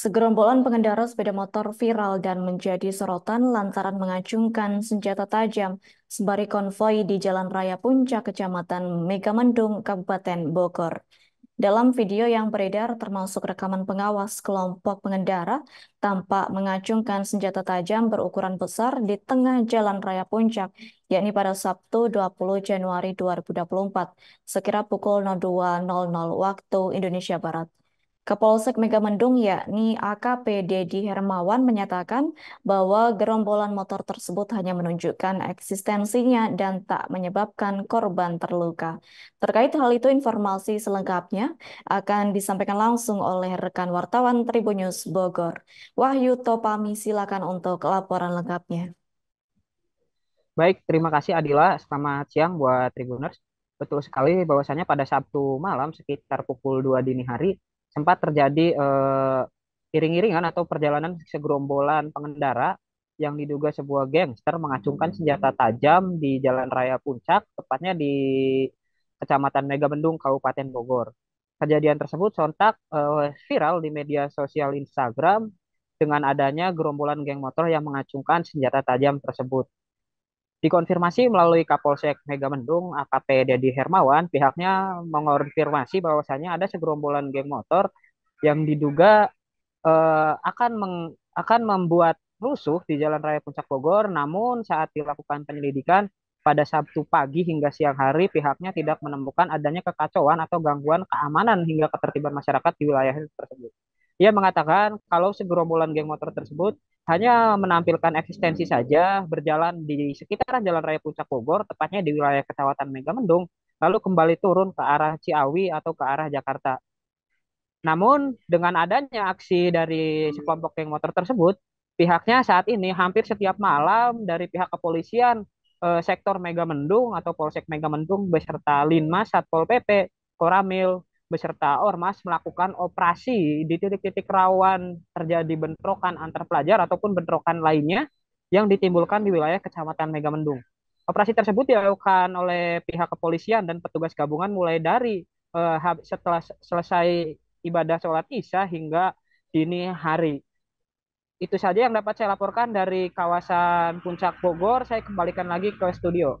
Segerombolan pengendara sepeda motor viral dan menjadi sorotan lantaran mengacungkan senjata tajam sembari konvoi di Jalan Raya Puncak Kecamatan Megamendung, Kabupaten Bogor. Dalam video yang beredar termasuk rekaman pengawas kelompok pengendara tampak mengacungkan senjata tajam berukuran besar di tengah Jalan Raya Puncak, yakni pada Sabtu 20 Januari 2024, sekira pukul 02.00 waktu Indonesia Barat. Kapolsek Megamendung yakni AKP Dedi Hermawan menyatakan bahwa gerombolan motor tersebut hanya menunjukkan eksistensinya dan tak menyebabkan korban terluka. Terkait hal itu informasi selengkapnya akan disampaikan langsung oleh rekan wartawan Tribunnews Bogor. Wahyu Topami silakan untuk laporan lengkapnya. Baik, terima kasih Adila. Selamat siang buat Tribuners. Betul sekali bahwasannya pada Sabtu malam sekitar pukul 2 dini hari sempat terjadi uh, iring-iringan atau perjalanan segerombolan pengendara yang diduga sebuah gangster mengacungkan hmm. senjata tajam di Jalan Raya Puncak, tepatnya di Kecamatan Megamendung, Kabupaten Bogor. Kejadian tersebut sontak uh, viral di media sosial Instagram dengan adanya gerombolan geng motor yang mengacungkan senjata tajam tersebut. Dikonfirmasi melalui Kapolsek Megamendung AKP Dedi Hermawan, pihaknya mengonfirmasi bahwasannya ada segerombolan geng motor yang diduga eh, akan meng, akan membuat rusuh di Jalan Raya Puncak Bogor. Namun saat dilakukan penyelidikan pada Sabtu pagi hingga siang hari pihaknya tidak menemukan adanya kekacauan atau gangguan keamanan hingga ketertiban masyarakat di wilayah tersebut. Ia mengatakan kalau segerombolan geng motor tersebut hanya menampilkan eksistensi saja, berjalan di sekitaran Jalan Raya Puncak Bogor, tepatnya di wilayah Kecamatan Megamendung, lalu kembali turun ke arah Ciawi atau ke arah Jakarta. Namun, dengan adanya aksi dari sekelompok geng motor tersebut, pihaknya saat ini hampir setiap malam dari pihak kepolisian eh, sektor Megamendung atau Polsek Megamendung beserta Linmas, Satpol PP, Koramil, beserta ormas melakukan operasi di titik-titik rawan terjadi bentrokan antar pelajar ataupun bentrokan lainnya yang ditimbulkan di wilayah Kecamatan Megamendung. Operasi tersebut dilakukan oleh pihak kepolisian dan petugas gabungan mulai dari uh, setelah selesai ibadah sholat isya hingga dini hari. Itu saja yang dapat saya laporkan dari kawasan Puncak Bogor. Saya kembalikan lagi ke studio.